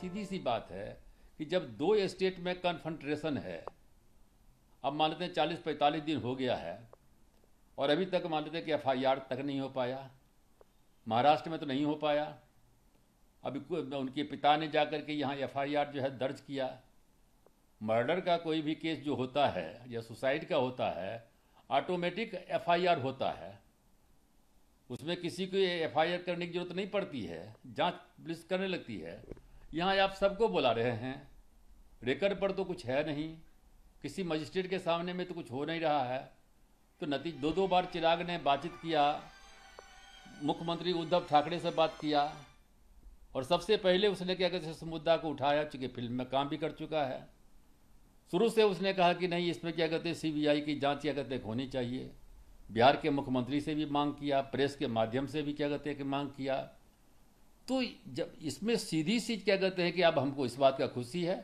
सीधी सी बात है कि जब दो स्टेट में कन्फंट्रेशन है अब मान लेते हैं चालीस पैंतालीस दिन हो गया है और अभी तक मान लेते हैं कि एफ तक नहीं हो पाया महाराष्ट्र में तो नहीं हो पाया अभी उनके पिता ने जा कर के यहाँ एफ जो है दर्ज किया मर्डर का कोई भी केस जो होता है या सुसाइड का होता है ऑटोमेटिक एफ होता है उसमें किसी को एफ करने की जरूरत नहीं पड़ती है जांच पुलिस करने लगती है यहाँ आप सबको बुला रहे हैं रिकॉर्ड पर तो कुछ है नहीं किसी मजिस्ट्रेट के सामने में तो कुछ हो नहीं रहा है तो नतीज दो दो बार चिराग ने बातचीत किया मुख्यमंत्री उद्धव ठाकरे से बात किया और सबसे पहले उसने क्या कहते इस मुद्दा को उठाया चूँकि फिल्म में काम भी कर चुका है शुरू से उसने कहा कि नहीं इसमें क्या कहते सीबीआई की जांच क्या कहते होनी चाहिए बिहार के मुख्यमंत्री से भी मांग किया प्रेस के माध्यम से भी क्या कहते कि मांग किया तो जब इसमें सीधी सी क्या कहते हैं कि अब हमको इस बात का खुशी है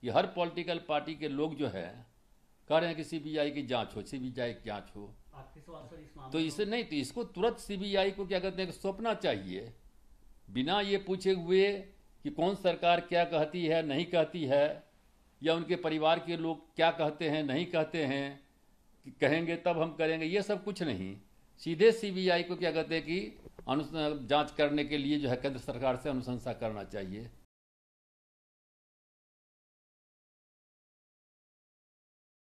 कि हर पॉलिटिकल पार्टी के लोग जो है कह रहे हैं कि सीबीआई की जांच हो सीबीआई की जांच हो इस तो इसे नहीं तो इसको तुरंत सीबीआई को क्या कहते हैं सौंपना चाहिए बिना ये पूछे हुए कि कौन सरकार क्या कहती है नहीं कहती है या उनके परिवार के लोग क्या कहते हैं नहीं कहते हैं कि कहेंगे तब हम करेंगे ये सब कुछ नहीं सीधे सीबीआई को क्या कहते हैं कि अनुसंधान जांच करने के लिए जो है केंद्र सरकार से अनुशंसा करना चाहिए